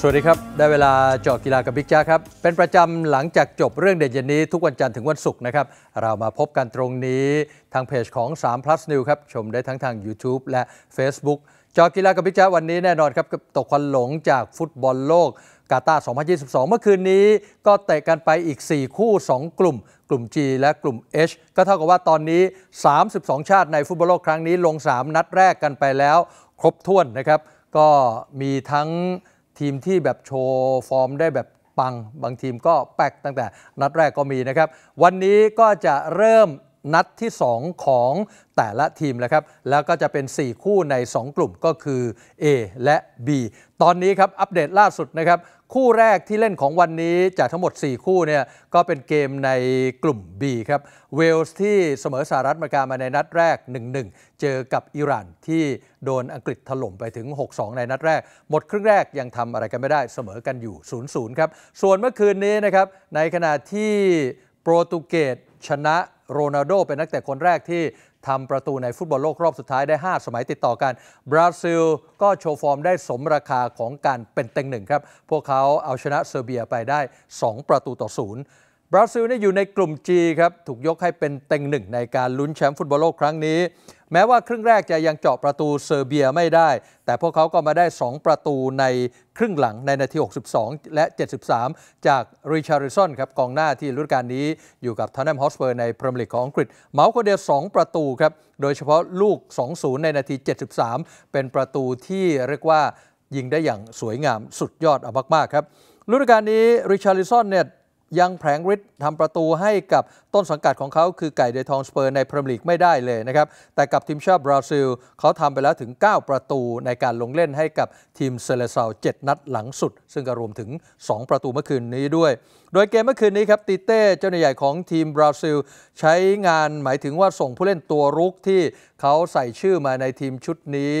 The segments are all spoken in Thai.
สวัสดีครับ ได้เวลาเจาะกีฬากับบิ๊กจ้าครับ เป็นประจำหลังจากจบเรื่องเด่นเย็นนี้ทุกวันจันทร์ถึงวันศุกร์นะครับ เรามาพบกันตรงนี้ทางเพจของ3 plus new ครับ ชมได้ทั้งทาง YouTube และ Facebook เจาะกีฬากับบิ๊กจ้าวันนี้แน่นอนครับตกควันหลงจากฟุตบอลโลก กาตาร์2022 เมื่อคืนนี้ ก็เตะกันไปอีก 4 คู่ 2 กลุ่ม กลุ่ม G และกลุ่ม H ก็เท่ากับว่าตอนนี้ 32 ชาติในฟุตบอลโลกครั้งนี้ลง 3 นัดแรกกันไปแล้ว ครบถ้วนนะครับก็มีทั้งทีมที่แบบโชว์ฟอร์มได้แบบปัง บางทีมก็แปกตั้งแต่นัดแรกก็มีนะครับ วันนี้ก็จะเริ่มนัดที่ 2 ของแต่ละทีมแล้วครับ แล้วก็จะเป็น 4 คู่ใน 2 กลุ่มก็คือ A และ B ตอนนี้ครับอัปเดตล่าสุดนะครับคู่แรกที่เล่นของวันนี้จากทั้งหมด 4 คู่เนี่ยก็เป็นเกมในกลุ่ม B ครับ เวลส์ที่เสมอสหรัฐอเมริกามาในนัดแรก 1-1 เจอกับอิหร่านที่โดนอังกฤษถล่มไปถึง 6-2 ในนัดแรก หมดครึ่งแรกยังทำอะไรกันไม่ได้เสมอกันอยู่ 0-0 ครับ ส่วนเมื่อคืนนี้นะครับในขณะที่โปรตุเกสชนะโรนัลโด เป็นนักเตะคนแรกที่ทำประตูในฟุตบอลโลกรอบสุดท้ายได้ 5 สมัยติดต่อกัน บราซิลก็โชว์ฟอร์มได้สมราคาของการเป็นเต็งหนึ่งครับ พวกเขาเอาชนะเซอร์เบียไปได้ 2 ประตูต่อศูนย์ บราซิลนี่อยู่ในกลุ่ม G ครับถูกยกให้เป็นเต็งหนึ่งในการลุ้นแชมป์ฟุตบอลโลกครั้งนี้แม้ว่าครึ่งแรกจะยังเจาะประตูเซอร์เบียไม่ได้ แต่พวกเขาก็มาได้ 2 ประตูในครึ่งหลังในนาที62 และ 73 จากริชาร์ิสันครับกองหน้าที่ฤดูกาลนี้อยู่กับทอนแนมฮอสเปอร์ในพรีเมียร์ลีกของอังกฤษเมาส์คนเดียว2ประตูครับ โดยเฉพาะลูก 2-0 ในนาที73 เป็นประตูที่เรียกว่ายิงได้อย่างสวยงามสุดยอดอมากๆครับฤดูกาลนี้ริชาร์ิสันเนี่ยยังแผลงฤทธิ์ทำประตูให้กับต้นสังกัดของเขา คือไก่เดทองสเปอร์ในพรีเมียร์ลีกไม่ได้เลยนะครับ แต่กับทีมชาติบราซิล เขาทำไปแล้วถึง 9 ประตูในการลงเล่นให้กับทีมเซเลซาว 7 นัดหลังสุด ซึ่งก็รวมถึง 2 ประตูเมื่อคืนนี้ด้วย โดยเกมเมื่อคืนนี้ครับตีเต้เจ้าหน้าใหญ่ของทีมบราซิลใช้งานหมายถึงว่าส่งผู้เล่นตัวรุกที่เขาใส่ชื่อมาในทีมชุดนี้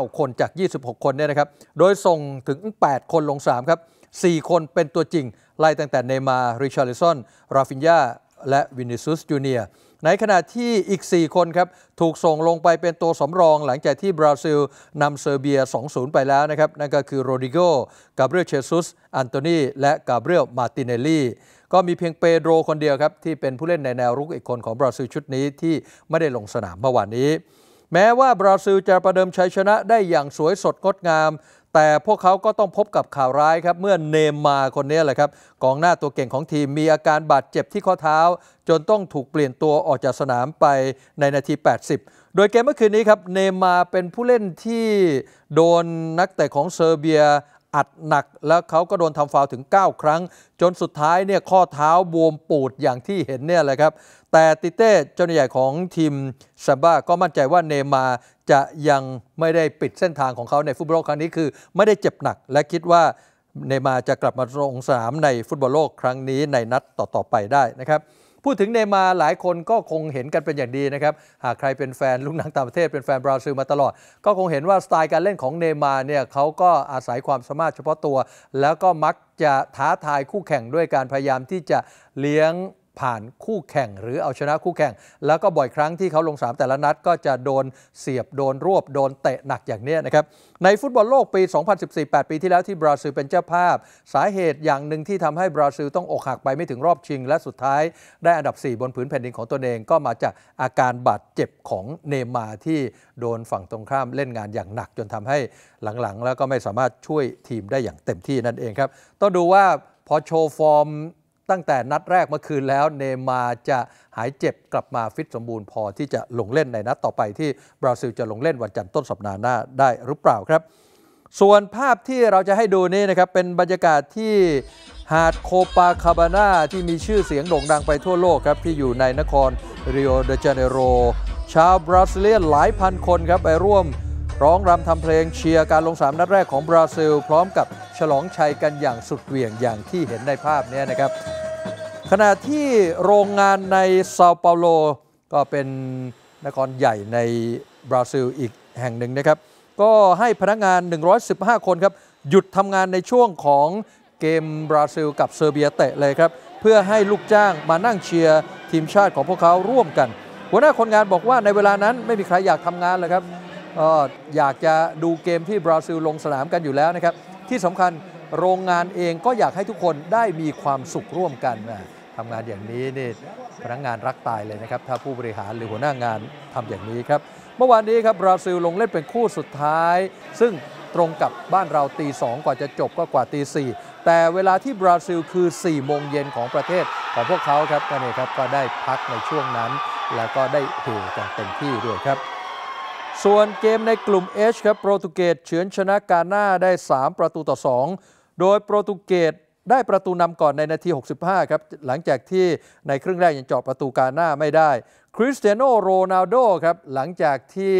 9 คนจาก 26 คนเนี่ยนะครับโดยส่งถึง 8 คนลง3ครับ4 คนเป็นตัวจริง ไล่ตั้งแต่เนมาริชาร์ลิสันราฟินยาและวินิซุสจูเนียในขณะที่อีก 4 คนครับ ถูกส่งลงไปเป็นตัวสำรองหลังจากที่บราซิลนำเซอร์เบีย 2-0 ไปแล้วนะครับ นั่นก็คือโรดิโกกาเบรียลเชซุสอันโตนีและกาเบรียลมาติเนลลีก็มีเพียงเปโดรคนเดียวครับ ที่เป็นผู้เล่นในแนวรุกอีกคนของบราซิลชุดนี้ที่ไม่ได้ลงสนามเมื่อวานนี้ แม้ว่าบราซิลจะประเดิมชัยชนะได้อย่างสวยสดงดงามแต่พวกเขาก็ต้องพบกับข่าวร้ายครับ เมื่อเนมมาคนนี้แหละครับ กองหน้าตัวเก่งของทีม มีอาการบาดเจ็บที่ข้อเท้า จนต้องถูกเปลี่ยนตัวออกจากสนามไปในนาที 80 โดยเกมเมื่อคืนนี้ครับ เนมมาเป็นผู้เล่นที่โดนนักเตะของเซอร์เบียอัดหนักแล้วเขาก็โดนทำฟาวถึง 9 ครั้ง จนสุดท้ายเนี่ยข้อเท้าบวมปูดอย่างที่เห็นเนี่ยแหละครับแต่ติเต้เจ้าหน้าใหญ่ของทีมซาบ้าก็มั่นใจว่าเนมาจะยังไม่ได้ปิดเส้นทางของเขาในฟุตบอลโลกครั้งนี้คือไม่ได้เจ็บหนักและคิดว่าเนมาจะกลับมาลงสนามในฟุตบอลโลกครั้งนี้ในนัดต่อ ๆ ไปได้นะครับพูดถึงเนมาหลายคนก็คงเห็นกันเป็นอย่างดีนะครับ หากใครเป็นแฟน ลูกหนังต่างประเทศเป็นแฟนบราซิลมาตลอด ก็คงเห็นว่าสไตล์การเล่นของเนมาเนี่ยเขาก็อาศัยความสามารถเฉพาะตัว แล้วก็มักจะท้าทายคู่แข่งด้วยการพยายามที่จะเลี้ยงผ่านคู่แข่งหรือเอาชนะคู่แข่ง แล้วก็บ่อยครั้งที่เขาลงสามแต่ละนัดก็จะโดนเสียบโดนรวบโดนเตะหนักอย่างนี้นะครับ ในฟุตบอลโลกปี 2014 8 ปีที่แล้วที่บราซิลเป็นเจ้าภาพ สาเหตุอย่างหนึ่งที่ทำให้บราซิลต้องอกหักไปไม่ถึงรอบชิง และสุดท้ายได้อันดับ 4 บนผืนแผ่นดินของตัวเองก็มาจากอาการบาดเจ็บของเนมาที่โดนฝั่งตรงข้ามเล่นงานอย่างหนักจนทำให้หลังๆแล้วก็ไม่สามารถช่วยทีมได้อย่างเต็มที่นั่นเองครับต้องดูว่าพอโชว์ฟอร์มตั้งแต่นัดแรกเมื่อคืนแล้วเนมาจะหายเจ็บกลับมาฟิตสมบูรณ์พอที่จะลงเล่นในนัดต่อไปที่บราซิลจะลงเล่นวันจันทร์ต้นสัปดาห์หน้าได้หรือเปล่าครับ ส่วนภาพที่เราจะให้ดูนี้นะครับ เป็นบรรยากาศที่หาดโคปาคาบาน่าที่มีชื่อเสียงโด่งดังไปทั่วโลกครับที่อยู่ในนครริโอเดจาเนโรชาวบราซิเลียนหลายพันคนครับไปร่วมร้องรำทำเพลงเชียร์การลงสามนัดแรกของบราซิล พร้อมกับฉลองชัยกันอย่างสุดเหวี่ยงอย่างที่เห็นในภาพนี้นะครับ ขณะที่โรงงานในเซาเปาโลก็เป็นนครใหญ่ในบราซิลอีกแห่งหนึ่งนะครับ ก็ให้พนักงาน 115 คนครับ หยุดทำงานในช่วงของเกมบราซิลกับเซอร์เบียเตะเลยครับ เพื่อให้ลูกจ้างมานั่งเชียร์ทีมชาติของพวกเขาร่วมกัน หัวหน้าคนงานบอกว่าในเวลานั้นไม่มีใครอยากทำงานเลยครับก็อยากจะดูเกมที่บราซิลลงสนามกันอยู่แล้วนะครับ ที่สำคัญโรงงานเองก็อยากให้ทุกคนได้มีความสุขร่วมกันนะทำงานอย่างนี้ นี่พนักงงานรักตายเลยนะครับ ถ้าผู้บริหารหรือหัวหน้างานทำอย่างนี้ครับ เมื่อวานนี้ครับบราซิลลงเล่นเป็นคู่สุดท้าย ซึ่งตรงกับบ้านเราตีสองกว่าจะจบก็กว่าตีสี่แต่เวลาที่บราซิล คือ 4 โมงเย็นของประเทศของพวกเขาครับก็เนี่ยครับก็ได้พักในช่วงนั้น แล้วก็ได้เฮกันเต็มที่ด้วยครับส่วนเกมในกลุ่ม H ครับโปรตุเกสเฉือนชนะกาหน้าได้ 3 ประตูต่อ 2 โดยโปรตุเกสได้ประตูนำก่อนในนาที 65 ครับ หลังจากที่ในครึ่งแรกยังเจาะประตูกาหน้าไม่ได้คริสเตียโนโรนัลโดครับ หลังจากที่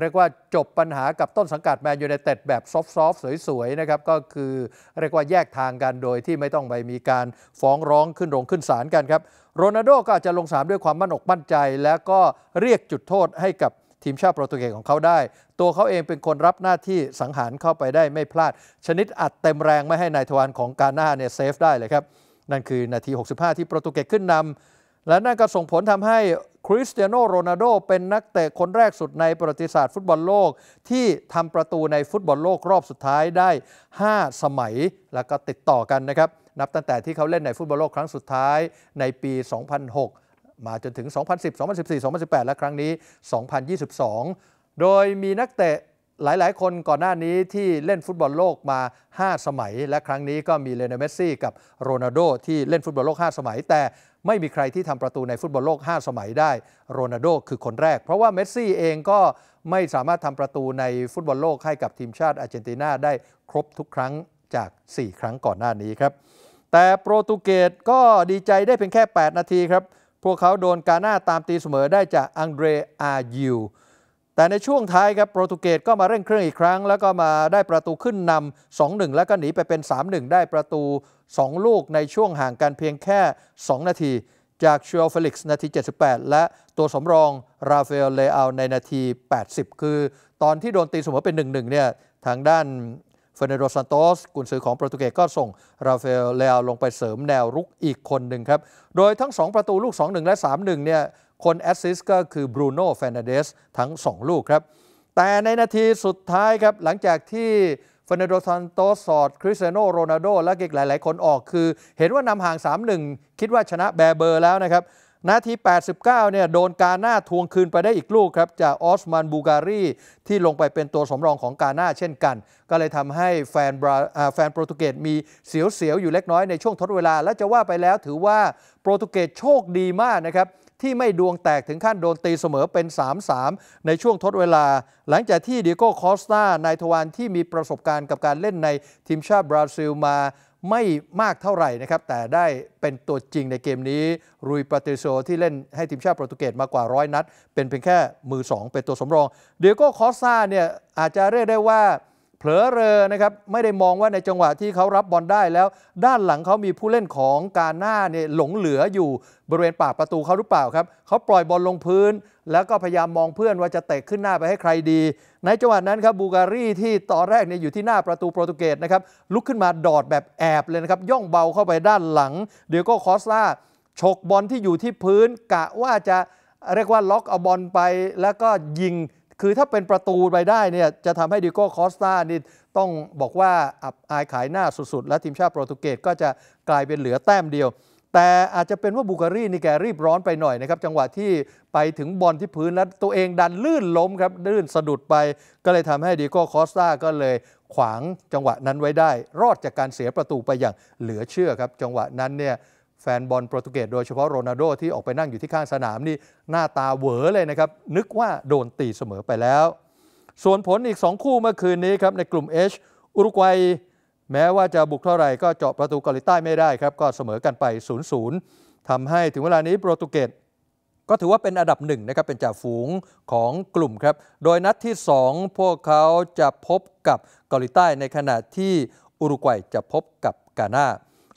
เรียกว่าจบปัญหากับต้นสังกัดแมนยูไนเต็ดแบบซอฟต์ๆสวย ๆ นะครับ ก็คือเรียกว่าแยกทางกันโดยที่ไม่ต้องไปมีการฟ้องร้องขึ้นโรงขึ้นศาลกันครับโรนัลโดก็อาจจะลงสามด้วยความมั่นอกมั่นใจ แล้วก็เรียกจุดโทษให้กับทีมชาติโปรตุเกสของเขาได้ ตัวเขาเองเป็นคนรับหน้าที่สังหารเข้าไปได้ไม่พลาดชนิดอัดเต็มแรงไม่ให้นายทวารของกาหน้าเนี่ยเซฟได้เลยครับ นั่นคือนาที 65 ที่โปรตุเกสขึ้นนำ และนั่นก็ส่งผลทำให้คริสเตียโนโรนัลโดเป็นนักเตะคนแรกสุดในประวัติศาสตร์ ฟุตบอลโลก ที่ทำประตูในฟุตบอลโลกรอบสุดท้ายได้ 5 สมัยแล้วก็ติดต่อกันนะครับ นับตั้งแต่ที่เขาเล่นในฟุตบอลโลกครั้งสุดท้ายในปี 2006มาจนถึง2010 2014 2018 และครั้งนี้ 2022 โดยมีนักเตะหลายๆ คนก่อนหน้านี้ที่เล่นฟุตบอลโลกมา 5 สมัย และครั้งนี้ก็มีเลนเมสซี่กับโรนัลโดที่เล่นฟุตบอลโลก 5 สมัย แต่ไม่มีใครที่ทำประตูในฟุตบอลโลก 5 สมัยได้ โรนัลโดคือคนแรก เพราะว่าเมสซี่เองก็ไม่สามารถทำประตูในฟุตบอลโลกให้กับทีมชาติอาร์เจนตินาได้ครบทุกครั้งจาก 4 ครั้งก่อนหน้านี้ครับ แต่โปรตุเกสก็ดีใจได้เพียงแค่8 นาทีครับพวกเขาโดนกาหน้าตามตีเสมอได้จากอังเดรอายิวแต่ในช่วงท้ายครับโปรตุเกสก็มาเร่งเครื่องอีกครั้ง แล้วก็มาได้ประตูขึ้นนำ2-1 แล้วก็หนีไปเป็น 3-1 ได้ประตู 2 ลูกในช่วงห่างกันเพียงแค่ 2 นาที จากชัลเฟลิกซ์นาที 78 และตัวสมรองราเฟลเลอาในนาที 80 คือตอนที่โดนตีเสมอเป็น 1-1เนี่ยทางด้านเฟเนโดซันโตสกุนซือของโปรตุเกสก็ส่งราฟาเอลเลวลงไปเสริมแนวรุกอีกคนหนึ่งครับ โดยทั้ง 2 ประตูลูก 2-1 และ 3-1 เนี่ย คนแอสซิสก็คือบรูโน่เฟนเดสทั้ง 2 ลูกครับ แต่ในนาทีสุดท้ายครับ หลังจากที่เฟเนโดซันโตสอดคริสเตียโนโรนัลโดและอีกหลายๆ คนออกคือ เห็นว่านำห่าง 3-1 คิดว่าชนะแบเบอร์แล้วนะครับนาที 89 เนี่ย โดนกาหน้าทวงคืนไปได้อีกลูกครับ จากออสมันบูการีที่ลงไปเป็นตัวสมรองของกาหน้าเช่นกัน ก็เลยทำให้แฟนแฟนโปรตุเกสมีเสียวๆ อยู่เล็กน้อยในช่วงทดเวลา และจะว่าไปแล้วถือว่าโปรตุเกสโชคดีมากนะครับที่ไม่ดวงแตกถึงขั้นโดนตีเสมอเป็น 3-3 ในช่ววงทดเวลา หลังจากที่เดียโก้คอสตานายทวารที่มีประสบการณ์กับการเล่นในทีมชาติบราซิลมาไม่มากเท่าไหร่นะครับ แต่ได้เป็นตัวจริงในเกมนี้รุยปาติโซที่เล่นให้ทีมชาติโปรตุเกสมากว่าร้อยนัด เป็นเพียงแค่มือ 2 เป็นตัวสำรอง เดียโก้คอสซาเนี่ยอาจจะเรียกได้ว่าผลอเรอนะครับ ไม่ได้มองว่าในจังหวะที่เขารับบอลได้แล้ว ด้านหลังเขามีผู้เล่นของกาหน้าเนี่ยหลงเหลืออยู่ บริเวณปากประตูเขาหรือเปล่าครับเขาปล่อยบอลลงพื้น แล้วก็พยายามมองเพื่อนว่าจะเตะขึ้นหน้าไปให้ใครดี ในจังหวะนั้นครับบูการีที่ตอนแรกเนี่ยอยู่ที่หน้าประตูโปรตุเกสนะครับลุกขึ้นมาดอดแบบแอบเลยนะครับย่องเบาเข้าไปด้านหลัง เดี๋ยวก็คอสลาฉกบอลที่อยู่ที่พื้น กะว่าจะเรียกว่าล็อกเอาบอลไปแล้วก็ยิงคือถ้าเป็นประตูไปได้เนี่ยจะทำให้ดิโก้คอสตานี่ต้องบอกว่าอับอายขายหน้าสุดๆ และทีมชาติโปรตุเกสก็จะกลายเป็นเหลือแต้มเดียว แต่อาจจะเป็นว่าบุการีนี่แกรีบร้อนไปหน่อยนะครับจังหวะที่ไปถึงบอลที่พื้น แล้วตัวเองดันลื่นล้มครับลื่นสะดุดไป ก็เลยทำให้ดิโก้คอสตาก็เลยขวางจังหวะนั้นไว้ได้ รอดจากการเสียประตูไปอย่างเหลือเชื่อครับ จังหวะนั้นเนี่ยแฟนบอลโปรตุเกสโดยเฉพาะโรนัลโดที่ออกไปนั่งอยู่ที่ข้างสนามนี่หน้าตาเหวอเลยนะครับ นึกว่าโดนตีเสมอไปแล้ว ส่วนผลอีก 2 คู่เมื่อคืนนี้ครับ ในกลุ่ม H อุรุกวัย แม้ว่าจะบุกเท่าไหร่ก็เจาะประตูเกาหลีใต้ไม่ได้ครับ ก็เสมอกันไป0์ทำให้ถึงเวลานี้โปรตุเกสก็ถือว่าเป็นอันดับหนึ่งนะครับเป็นจ่าฝูงของกลุ่มครับโดยนัดที่ 2 พวกเขาจะพบกับเกาหลีใต้ในขณะที่อุรุกวัยจะพบกับกาหน้า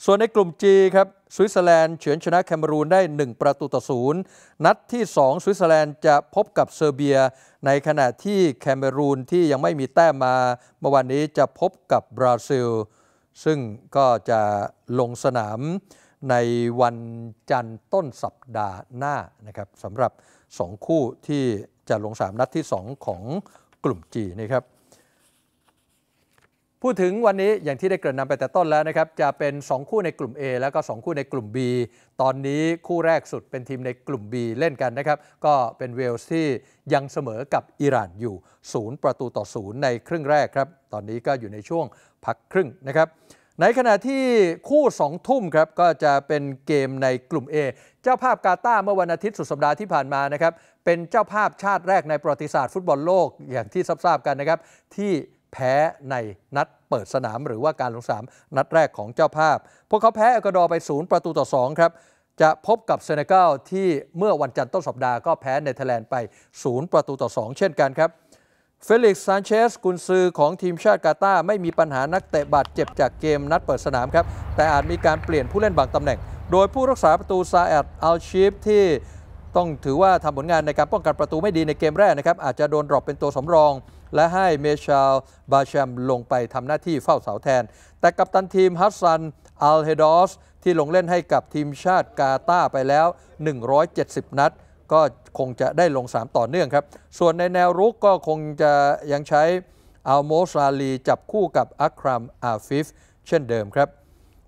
ส่วนในกลุ่ม G ครับ สวิตเซอร์แลนด์เฉือนชนะแคเมรูนได้ 1 ประตูต่อศูนย์นัดที่ 2 สวิตเซอร์แลนด์จะพบกับเซอร์เบียในขณะที่แคเมรูนที่ยังไม่มีแต้มมาเมื่อวานนี้จะพบกับบราซิล ซึ่งก็จะลงสนามในวันจันทร์ต้นสัปดาห์หน้านะครับสำหรับ 2 คู่ที่จะลงสาม นัดที่ 2 ของกลุ่ม G นะครับพูดถึงวันนี้อย่างที่ได้เกริ่นนำไปแต่ต้นแล้วนะครับจะเป็น 2 คู่ในกลุ่ม A แล้วก็ 2 คู่ในกลุ่ม B ตอนนี้คู่แรกสุดเป็นทีมในกลุ่ม B เล่นกันนะครับก็เป็นเวลส์ที่ยังเสมอกับอิหร่านอยู่0ประตูต่อ0ในครึ่งแรกครับตอนนี้ก็อยู่ในช่วงพักครึ่งนะครับในขณะที่คู่2ทุ่มครับก็จะเป็นเกมในกลุ่ม A เจ้าภาพกาตาร์เมื่อวันอาทิตย์สุดสัปดาห์ที่ผ่านมานะครับเป็นเจ้าภาพชาติแรกในประวัติศาสตร์ฟุตบอลโลกอย่างที่ทราบกันนะครับที่แพ้ในนัดเปิดสนามหรือว่าการลงสามนัดแรกของเจ้าภาพ พวกเขาแพ้เอกวาดอร์ไป0ประตูต่อ 2 ครับ จะพบกับเซเนกัลที่เมื่อวันจันทร์ต้นสัปดาห์ก็แพ้เนเธอร์แลนด์ไป0ประตูต่อ 2 เช่นกันครับ เฟลิกซ์ซานเชสกุนซือของทีมชาติกาตาไม่มีปัญหานักเตะบาดเจ็บจากเกมนัดเปิดสนามครับ แต่อาจมีการเปลี่ยนผู้เล่นบางตำแหน่ง โดย ผู้รักษาประตูซาแอดอัลชีฟที่ต้องถือว่าทำผลงานในการป้องกันประตูไม่ดีในเกมแรกนะครับอาจจะโดนดรอปเป็นตัวสำรองและให้เมชาลบาแชมลงไปทำหน้าที่เฝ้าเสาแทน แต่กัปตันทีมฮัสซันอัลเฮดอส ที่ลงเล่นให้กับทีมชาติกาตาไปแล้ว 170 นัดก็คงจะได้ลง3ต่อเนื่องครับ ส่วนในแนวรุกก็คงจะยังใช้อัลโมซาลี จับคู่กับอัครัมอาฟิฟเช่นเดิมครับ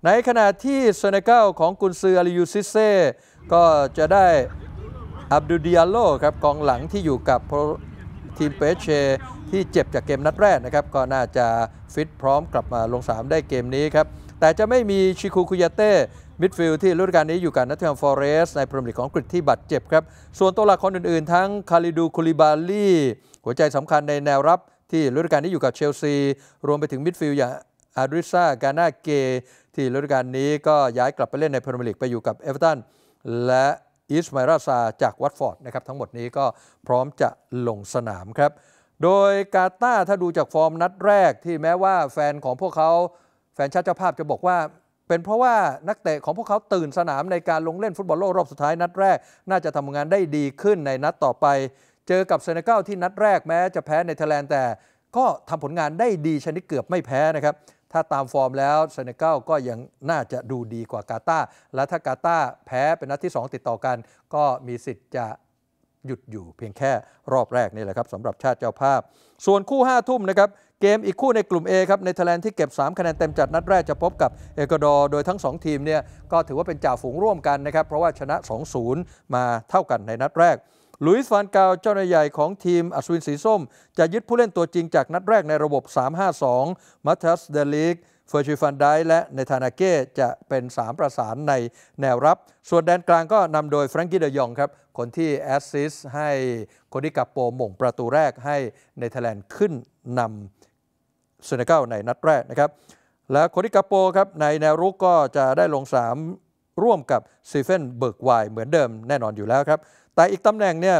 ในขณะที่เซเนกัลของกุนซืออาริยูซิเซก็จะได้อับดุดิอาโลครับกองหลังที่อยู่กับทีมเปเชที่เจ็บจากเกมนัดแรกนะครับก็น่าจะฟิตพร้อมกลับมาลงสนามได้เกมนี้ครับแต่จะไม่มีชิคูคุยาเต้ มิดฟิลด์ที่ฤดูกาลนี้อยู่กับนัทเทมฟอร์เรสในพรีเมียร์ลของกรีกที่บาดเจ็บครับส่วนตัวหลักคนอื่นๆ ทั้งคาริดูคูลิบาลีหัวใจสำคัญในแนวรับที่ฤดูกาลนี้อยู่กับเชลซี รวมไปถึงมิดฟิลด์อย่างอาริซากานาเกที่ฤดูกาลนี้ก็ย้ายกลับไปเล่นในพรีเมียร์ลีกไปอยู่กับเอฟเวอร์ตันและอิสมาราซาจากวัตฟอร์ดนะครับทั้งหมดนี้ก็พร้อมจะลงสนามครับโดยกาตาถ้าดูจากฟอร์มนัดแรกที่แม้ว่าแฟนของพวกเขาแฟนชาติเจ้าภาพจะบอกว่า เป็นเพราะว่านักเตะของพวกเขาตื่นสนามในการลงเล่นฟุตบอลโลกรอบสุดท้ายนัดแรก น่าจะทำงานได้ดีขึ้นในนัดต่อไป เจอกับเซเนกัลที่นัดแรกแม้จะแพ้ในทแลนแต่ก็ทำผลงานได้ดีชนิดเกือบไม่แพ้นะครับถ้าตามฟอร์มแล้วเซเนกัลก็ยังน่าจะดูดีกว่ากาตาและถ้ากาตาแพ้เป็นนัดที่ 2 ติดต่อกัน ก็มีสิทธิ์จะหยุดอยู่เพียงแค่รอบแรกนี่แหละครับสำหรับชาติเจ้าภาพ ส่วนคู่ 5 ทุ่มนะครับ เกมอีกคู่ในกลุ่ม A ครับในเธแลนที่เก็บ 3 คะแนนเต็มจัดนัดแรกจะพบกับเอกวาดอร์โดยทั้ง 2 ทีมเนี่ยก็ถือว่าเป็นจ่าฝูงร่วมกันนะครับ เพราะว่าชนะ 2-0 มาเท่ากันในนัดแรกลุยส์ฟานกาว เจ้าหน้าใหญ่ของทีมอัศวินสีส้มจะยึดผู้เล่นตัวจริงจากนัดแรกในระบบ 3-5-2มัทเทสเดลิกเฟอร์ชิฟันไดและเนธานาเก้จะเป็น 3 ประสานในแนวรับ ส่วนแดนกลางก็นำโดยแฟรงกี้เดยองครับ คนที่แอสซิสให้คนที่กับโปมงประตูแรกให้ในแถแลนด์ขึ้นนำเซเนกัลในนัดแรกนะครับ และคนที่กับโปครับในแนวรุกก็จะได้ลง3ร่วมกับซีเฟนเบิร์กไวเหมือนเดิมแน่นอนอยู่แล้วครับ แต่อีกตำแหน่งเนี่ย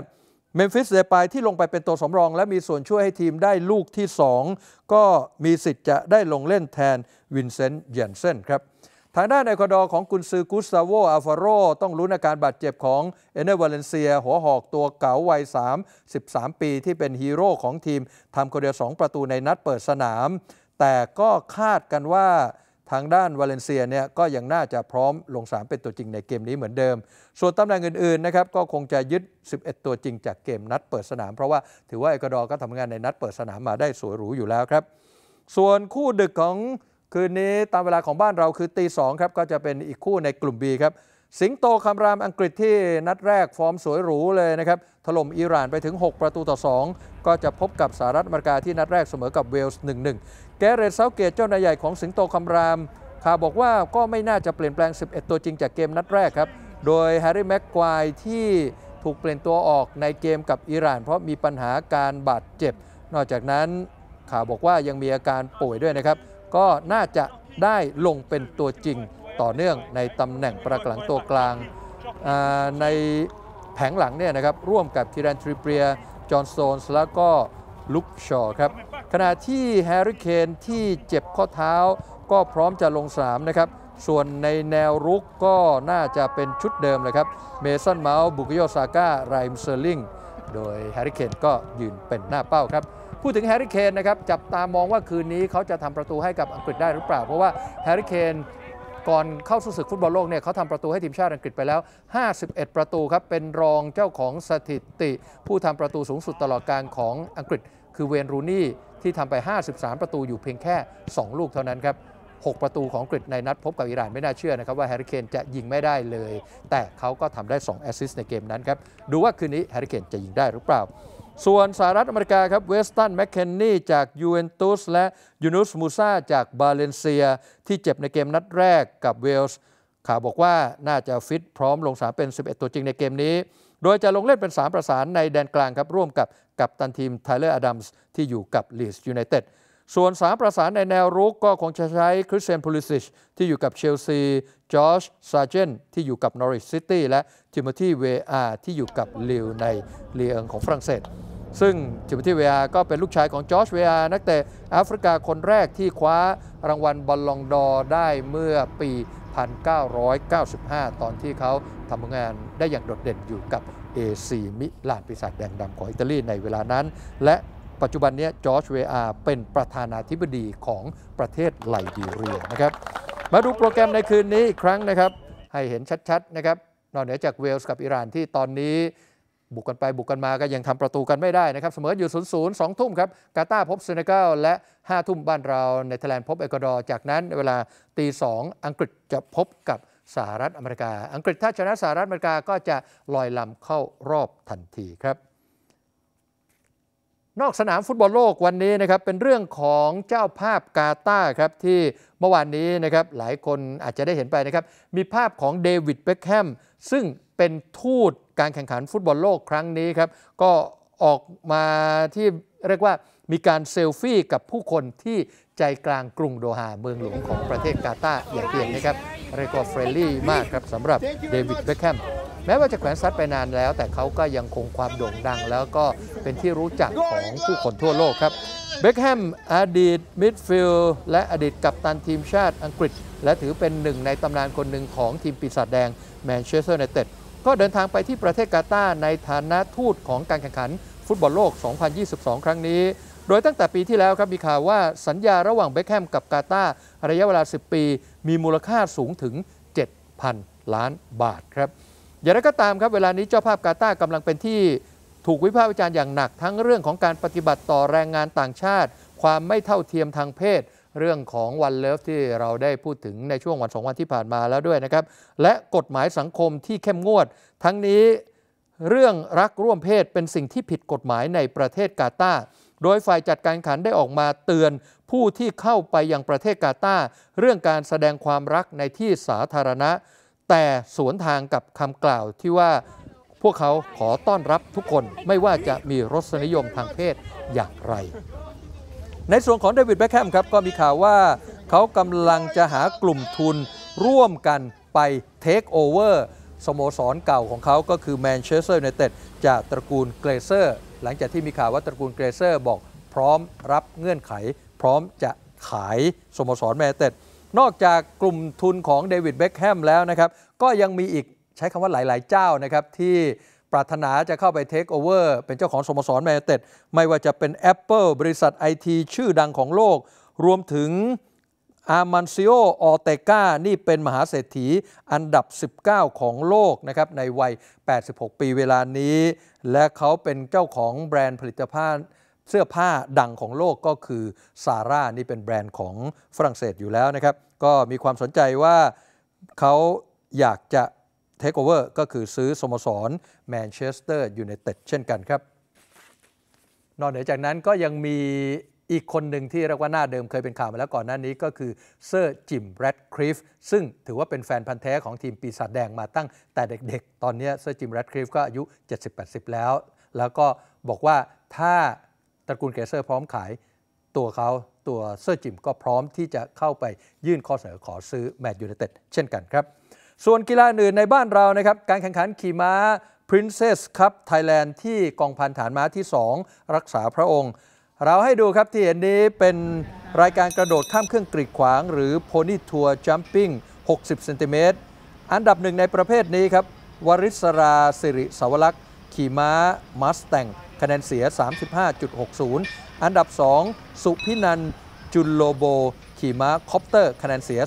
เมมฟิสเดปายที่ลงไปเป็นตัวสำรองและมีส่วนช่วยให้ทีมได้ลูกที่ 2ก็มีสิทธิ์จะได้ลงเล่นแทนวินเซนต์เยนเซนครับทางด้านในคอดอของกุนซือกุสซาโวอาฟาโรต้องรู้อาการบาดเจ็บของเอเนวาเลนเซียหัวหอกตัวเก๋าวัย3 13 ปีที่เป็นฮีโร่ของทีมทำคนเดียว2ประตูในนัดเปิดสนาม แต่ก็คาดกันว่าทางด้านวาเลนเซียเนี่ยก็ยังน่าจะพร้อมลงสามเป็นตัวจริงในเกมนี้เหมือนเดิม ส่วนตำแหน่งอื่นๆนะครับก็คงจะยึด 11 ตัวจริงจากเกมนัดเปิดสนาม เพราะว่า ถือว่าเอกวาดอร์ก็ทำงานในนัดเปิดสนามมาได้สวยหรูอยู่แล้วครับ ส่วนคู่ดึกของคืนนี้ตามเวลาของบ้านเราคือตีสองครับก็จะเป็นอีกคู่ในกลุ่ม B ครับสิงโตคำรามอังกฤษที่นัดแรกฟอร์มสวยหรูเลยนะครับถล่มอิหร่านไปถึง 6 ประตูต่อ 2 ก็จะพบกับสหรัฐอเมริกาที่นัดแรกเสมอกับเวลส์1งแกเรตเซาเกตเจ้านายใหญ่ของสิงโตคำรามข่าวบอกว่าก็ไม่น่าจะเปลี่ยนแปลง 11 ตัวจริงจากเกมนัดแรกครับ โดยแฮร์รี่แม็กควายที่ถูกเปลี่ยนตัวออกในเกมกับอิหร่าน เพราะมีปัญหาการบาดเจ็บนอกจากนั้นข่าวบอกว่ายังมีอาการป่วยด้วยนะครับก็น่าจะได้ลงเป็นตัวจริงต่อเนื่องในตำแหน่งประกลังตัวกลางในแผงหลังเนี่ยนะครับ ร่วมกับ ทีแรนทริเปียจอห์นโซนส์แล้วก็ลุคชอครับ ขณะที่แฮร์ริเคนที่เจ็บข้อเท้าก็พร้อมจะลงสนามนะครับ ส่วนในแนวรุกก็น่าจะเป็นชุดเดิมเลยครับเมสันเมาส์บุกโยซาก้าไรมเซอร์ลิงโดยแฮร์ริเคนก็ยืนเป็นหน้าเป้าครับ พูดถึงแฮร์ริเคนนะครับจับตามองว่าคืนนี้เขาจะทำประตูให้กับอังกฤษได้หรือเปล่าเพราะว่าแฮร์ริเคนก่อนเข้าสู่ศึกฟุตบอลโลกเนี่ยเขาทำประตูให้ทีมชาติอังกฤษไปแล้ว 51 ประตูครับ เป็นรองเจ้าของสถิติ ผู้ทำประตูสูงสุดตลอดการของอังกฤษ คือเวนรูนี่ที่ทำไป 53 ประตูอยู่เพียงแค่ 2 ลูกเท่านั้นครับ 6 ประตูของอังกฤษในนัดพบกับอิหร่านไม่น่าเชื่อนะครับว่าแฮร์รี่เคนจะยิงไม่ได้เลย แต่เขาก็ทำได้2แอสซิสต์ในเกมนั้นครับดูว่าคืนนี้แฮร์รี่เคนจะยิงได้หรือเปล่าส่วนสหรัฐอเมริกาครับเวสตัน แมคเคนนี่ จาก ยูเวนตุสและ ยูนุสมูซาจากบาเลนเซีย ที่เจ็บในเกมนัดแรกกับเวลส์ข่าวบอกว่า น่าจะฟิตพร้อมลงสนามเป็น 11 ตัวจริงในเกมนี้ โดยจะลงเล่นเป็น 3 ประสานในแดนกลางครับร่วมกับกับตันทีม ไทเลอร์อดัมส์ที่อยู่กับลีสยูไนเต็ดส่วน 3 ประสานในแนวรุกก็คงจะใช้คริสเตียนพูลิซิชที่อยู่กับเชลซีจอชซาเจนที่อยู่กับนอริชซิตี้และทิมมธีเวอาที่อยู่กับลิวในเลียงของฝรั่งเศสซึ่งจิบทิเวียก็เป็นลูกชายของจอชเวียนักเตะแอฟริกาคนแรกที่คว้ารางวัลบอลลองดอได้เมื่อปี 1995 ตอนที่เขาทำงานได้อย่างโดดเด่นอยู่กับเอซีมิลานปีศาจแดงดำของอิตาลีในเวลานั้น และปัจจุบันนี้จอชเวียเป็นประธานาธิบดีของประเทศไลบีเรียนะครับมาดูโปรแกรมในคืนนี้อีกครั้งนะครับ ให้เห็นชัดๆนะครับนอกเหนือจากเวลส์กับอิหร่านที่ตอนนี้บุกกันไปบุกกันมาก็ยังทำประตูกันไม่ได้นะครับ เสมออยู่ศศููนนยย์์สองทุ่มครับ กาตาพบเซเนกัลและ 5 ทุ่มบ้านเราเนเธอร์แลนด์พบเอกวาดอร์จากนั้น เวลาตีงอังกฤษจะพบกับสหรัฐอเมริกา อังกฤษถ้าชนะสหรัฐอเมริกาก็จะลอยลำเข้ารอบทันทีครับนอกสนามฟุตบอลโลกวันนี้นะครับเป็นเรื่องของเจ้าภาพกาตาร์ครับที่เมื่อวานนี้นะครับหลายคนอาจจะได้เห็นไปนะครับมีภาพของเดวิดเบ็คแฮมซึ่งเป็นทูตการแข่งขันฟุตบอลโลกครั้งนี้ครับก็ออกมาที่เรียกว่ามีการเซลฟี่กับผู้คนที่ใจกลางกรุงโดฮาเมืองหลวงของประเทศกาตาร์อย่างเห็นนะครับเรียกว่าเฟรนลี่มากครับสำหรับเดวิดเบ็คแฮมแม้ว่าจะแขวนซัดไปนานแล้ว แต่เขาก็ยังคงความโด่งดัง แล้วก็เป็นที่รู้จักของผู้คนทั่วโลกครับ เบคแฮมอดีตมิดฟิลด์และอดีตกัปตันทีมชาติอังกฤษ และถือเป็นหนึ่งในตำนานคนหนึ่งของทีมปีศาจแดงแมนเชสเตอร์ยูไนเต็ดก็เดินทางไปที่ประเทศกาตาร์ในฐานะทูตของการแข่งขันฟุตบอลโลก 2022 ครั้งนี้ โดยตั้งแต่ปีที่แล้วครับมีข่าวว่าสัญญาระหว่างเบคแฮมกับกาตาร์ระยะเวลา 10 ปี มีมูลค่าสูงถึง7,000 ล้านบาทครับอย่างไรก็ตามครับ เวลานี้เจ้าภาพกาตาร์กำลังเป็นที่ถูกวิพากษ์วิจารณ์อย่างหนัก ทั้งเรื่องของการปฏิบัติต่อแรงงานต่างชาติ ความไม่เท่าเทียมทางเพศ เรื่องของวันเลิฟที่เราได้พูดถึงในช่วงวันสองวันที่ผ่านมาแล้วด้วยนะครับและกฎหมายสังคมที่เข้มงวด ทั้งนี้เรื่องรักร่วมเพศเป็นสิ่งที่ผิดกฎหมายในประเทศกาตาร์โดยฝ่ายจัดการขันได้ออกมาเตือนผู้ที่เข้าไปยังประเทศกาตาร์เรื่องการแสดงความรักในที่สาธารณะแต่สวนทางกับคำกล่าวที่ว่าพวกเขาขอต้อนรับทุกคนไม่ว่าจะมีรสนิยมทางเพศอย่างไร ในส่วนของเดวิดแบ็คแฮมครับ ก็มีข่าวว่าเขากำลังจะหากลุ่มทุนร่วมกันไปเทคโอเวอร์สโมสรเก่าของเขาก็คือแมนเชสเตอร์ยูไนเต็ดจากตระกูลเกรเซอร์ หลังจากที่มีข่าวว่าตระกูลเกรเซอร์บอกพร้อมรับเงื่อนไข พร้อมจะขายสโมสรแมนเชสเตอร์นอกจากกลุ่มทุนของเดวิดเบ็คแฮมแล้วนะครับ ก็ยังมีอีกใช้คำว่าหลายๆเจ้านะครับ ที่ปรารถนาจะเข้าไปเทคโอเวอร์เป็นเจ้าของสโมสรแมนเต็ดไม่ว่าจะเป็น Apple บริษัทไอทีชื่อดังของโลก รวมถึงอามันซิโอ ออเตกานี่เป็นมหาเศรษฐีอันดับ 19 ของโลกนะครับในวัย 86 ปีเวลานี้ และเขาเป็นเจ้าของแบรนด์ผลิตภัณฑ์เสื้อผ้าดังของโลกก็คือซาร่า นี่เป็นแบรนด์ของฝรั่งเศสอยู่แล้วนะครับ ก็มีความสนใจว่าเขาอยากจะเทคโอเวอร์ก็คือซื้อสโมสรแมนเชสเตอร์ยูไนเต็ดเช่นกันครับ นอกเหนือจากนั้นก็ยังมีอีกคนหนึ่งที่เรียกว่าหน้าเดิมเคยเป็นข่าวมาแล้วก่อนหน้านี้ก็คือเซอร์จิมแรดคริฟซึ่งถือว่าเป็นแฟนพันธุ์แท้ของทีมปีศาจแดงมาตั้งแต่เด็ก ๆ ตอนนี้เซอร์จิมแรดคริฟก็อายุ70-80แล้ว แล้วก็บอกว่าถ้าระกูลเกเซอร์พร้อมขายตัวเขาตัวเซอร์จิมก็พร้อมที่จะเข้าไปยื่นข้อเสนอขอซื้อแมนยูไนเต็ดเช่นกันครับ ส่วนกีฬาอื่นในบ้านเรานะครับ การแข่งขันขี่ม้า Princess Cup Thailand ที่กองพันฐานม้าที่ 2 รักษาพระองค์ เราให้ดูครับที่เห็นนี้เป็นรายการกระโดดข้ามเครื่องกรีดขวางหรือโพนี่ทัวร์จัมปิ้ง60เซนติเมตรอันดับหนึ่งในประเภทนี้ครับวริศราสิริสวรักษ์ขี่ม้ามัสแตงคะแนนเสีย 35.60 อันดับ 2 สุพินันจุลโลโบ ขี่ม้าคอปเตอร์ คะแนนเสีย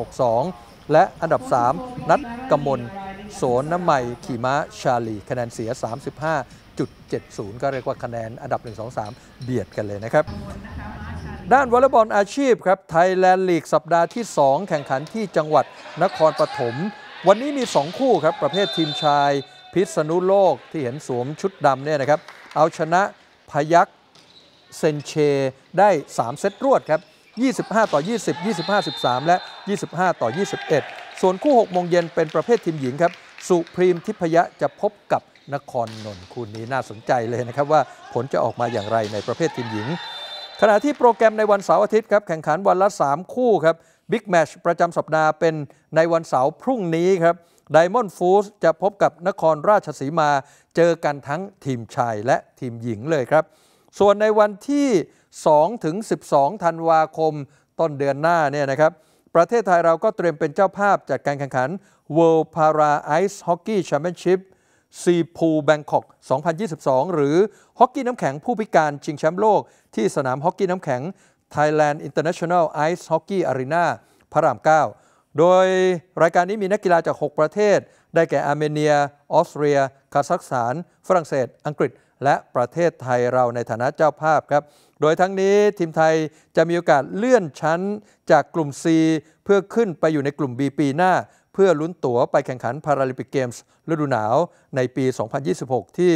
35.62 และอันดับ 3 นัทกมล โสนน้ำใหม่ ขี่ม้าชาลี คะแนนเสีย 35.70 ก็เรียกว่าคะแนนอันดับ 1 2 3 เบียดกันเลยนะครับ ด้านวอลเลย์บอลอาชีพครับไทยแลนด์ลีกสัปดาห์ที่ 2 แข่งขันที่จังหวัดนครปฐม วันนี้มี 2 คู่ครับประเภททีมชายพิษณุโลกที่เห็นสวมชุดดำเนี่ยนะครับ เอาชนะ พยักเซนเชได้ 3 เซตรวดครับ25 ต่อ 20 25 13 และ 25 ต่อ21ส่วนคู่6โมงเย็นเป็นประเภททีมหญิงครับสุพรีมทิพยะจะพบกับนครนนท์คู่นี้น่าสนใจเลยนะครับ ว่าผลจะออกมาอย่างไรในประเภททีมหญิง ขณะที่โปรแกรมในวันเสาร์อาทิตย์ครับ แข่งขันวันละ3คู่ครับบิ๊กแมชประจำสัปดาห์เป็นในวันเสาร์พรุ่งนี้ครับไดมอนด์ฟูสจะพบกับนครราชสีมาเจอกันทั้งทีมชายและทีมหญิงเลยครับ ส่วนในวันที่ 2 ถึง 12 ธันวาคมต้นเดือนหน้าเนี่ยนะครับประเทศไทยเราก็เตรียมเป็นเจ้าภาพจัดการแข่งขัน World Para Ice Hockey Championship ซีพูแบงคอก2022 หรือฮอกกี้น้ำแข็งผู้พิการชิงแชมป์โลก ที่สนามฮอกกี้น้ำแข็ง Thailand International Ice Hockey Arena พระราม 9โดยรายการนี้มีนักกีฬาจาก 6 ประเทศ ได้แก่อาร์เมเนีย ออสเตรีย คาซัคสถาน ฝรั่งเศส อังกฤษ และประเทศไทยเราในฐานะเจ้าภาพครับ โดยทั้งนี้ทีมไทยจะมีโอกาสเลื่อนชั้นจากกลุ่ม C เพื่อขึ้นไปอยู่ในกลุ่ม B ปีหน้า เพื่อลุ้นตั๋วไปแข่งขันพาราลิมปิกเกมส์ฤดูหนาวในปี 2026 ที่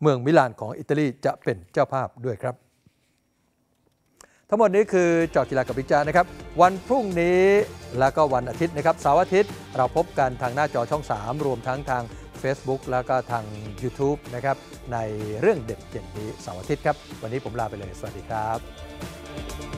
เมืองมิลานของอิตาลีจะเป็นเจ้าภาพด้วยครับทั้งหมดนี้คือจอกีฬากับพิจารนะครับ วันพรุ่งนี้แล้วก็วันอาทิตย์นะครับเสาร์อาทิตย์ เราพบกันทางหน้าจอช่อง 3 รวมทั้งทาง Facebook แล้วก็ทาง YouTube นะครับในเรื่องเด็ดเด่นนี้เสาร์อาทิตย์ครับ วันนี้ผมลาไปเลยสวัสดีครับ